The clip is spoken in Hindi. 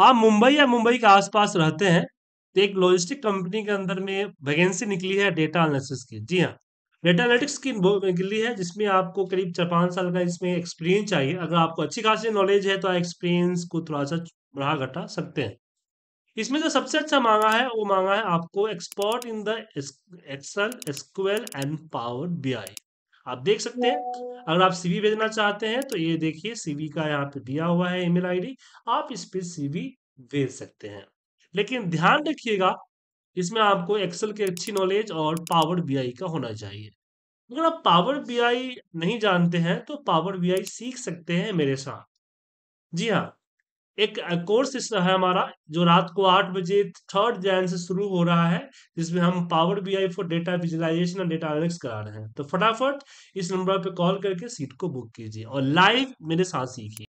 आप मुंबई या मुंबई के आसपास रहते हैं तो एक लॉजिस्टिक कंपनी के अंदर में वैकेंसी निकली है डेटा एनालिसिस की जी हाँ डेटा एनालिटिक्स की निकली है जिसमें आपको करीब चार पाँच साल का इसमें एक्सपीरियंस चाहिए अगर आपको अच्छी खासी नॉलेज है तो आप एक्सपीरियंस को थोड़ा सा बढ़ा घटा सकते हैं इसमें जो सबसे अच्छा मांगा है वो मांगा है आपको expert in the excel SQL and power B आप देख सकते हैं अगर आप सीवी भेजना चाहते हैं तो ये देखिए सीवी का यहाँ पे दिया हुआ है ईमेल आईडी आप इस पे सीवी भेज सकते हैं लेकिन ध्यान रखिएगा इसमें आपको एक्सेल की अच्छी नॉलेज और पावर बीआई का होना चाहिए अगर आप पावर बीआई नहीं जानते हैं तो पावर बीआई सीख सकते हैं मेरे साथ जी हाँ एक कोर्स इस है हमारा जो रात को आठ बजे थर्ड जैन से शुरू हो रहा है जिसमें हम power B I for data visualization और डेटा एनालिक्स करा रहे हैं तो फटाफट इस नंबर पे कॉल करके सीट को बुक कीजिए और लाइव मेरे साथ सीखिए